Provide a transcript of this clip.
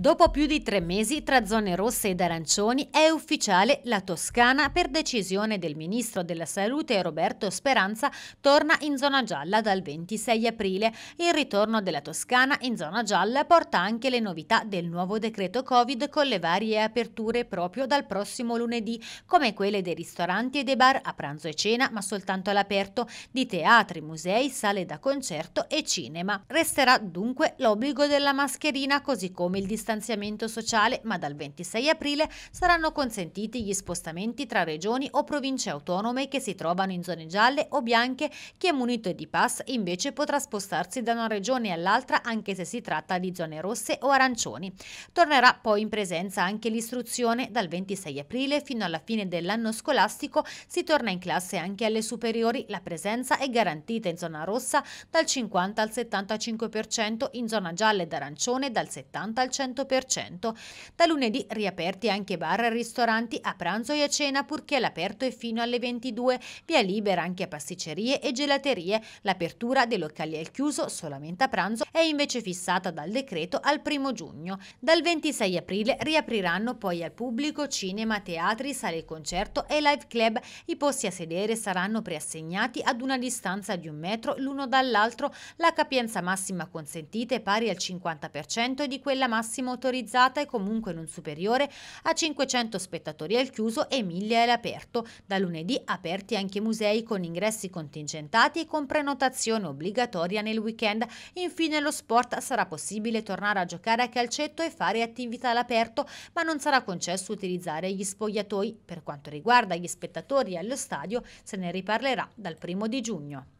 Dopo più di tre mesi tra zone rosse ed arancioni è ufficiale la Toscana per decisione del Ministro della Salute Roberto Speranza torna in zona gialla dal 26 aprile. Il ritorno della Toscana in zona gialla porta anche le novità del nuovo decreto Covid con le varie aperture proprio dal prossimo lunedì, come quelle dei ristoranti e dei bar a pranzo e cena ma soltanto all'aperto, di teatri, musei, sale da concerto e cinema. Resterà dunque l'obbligo della mascherina così come il distanziamento distanziamento sociale, ma dal 26 aprile saranno consentiti gli spostamenti tra regioni o province autonome che si trovano in zone gialle o bianche. Chi è munito di pass invece potrà spostarsi da una regione all'altra anche se si tratta di zone rosse o arancioni. Tornerà poi in presenza anche l'istruzione. Dal 26 aprile fino alla fine dell'anno scolastico si torna in classe anche alle superiori. La presenza è garantita in zona rossa dal 50 al 75%, in zona gialla ed arancione dal 70 al 100%. 100%. Da lunedì riaperti anche bar e ristoranti a pranzo e a cena purché l'aperto è fino alle 22, via libera anche a pasticcerie e gelaterie. L'apertura dei locali al chiuso solamente a pranzo è invece fissata dal decreto al 1 giugno. Dal 26 aprile riapriranno poi al pubblico cinema, teatri, sale concerto e live club. I posti a sedere saranno preassegnati ad una distanza di un metro l'uno dall'altro. La capienza massima consentita è pari al 50% di quella massima motorizzata e comunque non superiore a 500 spettatori al chiuso e 1000 all'aperto. Da lunedì aperti anche musei con ingressi contingentati e con prenotazione obbligatoria nel weekend. Infine lo sport sarà possibile tornare a giocare a calcetto e fare attività all'aperto, ma non sarà concesso utilizzare gli spogliatoi. Per quanto riguarda gli spettatori allo stadio, se ne riparlerà dal primo di giugno.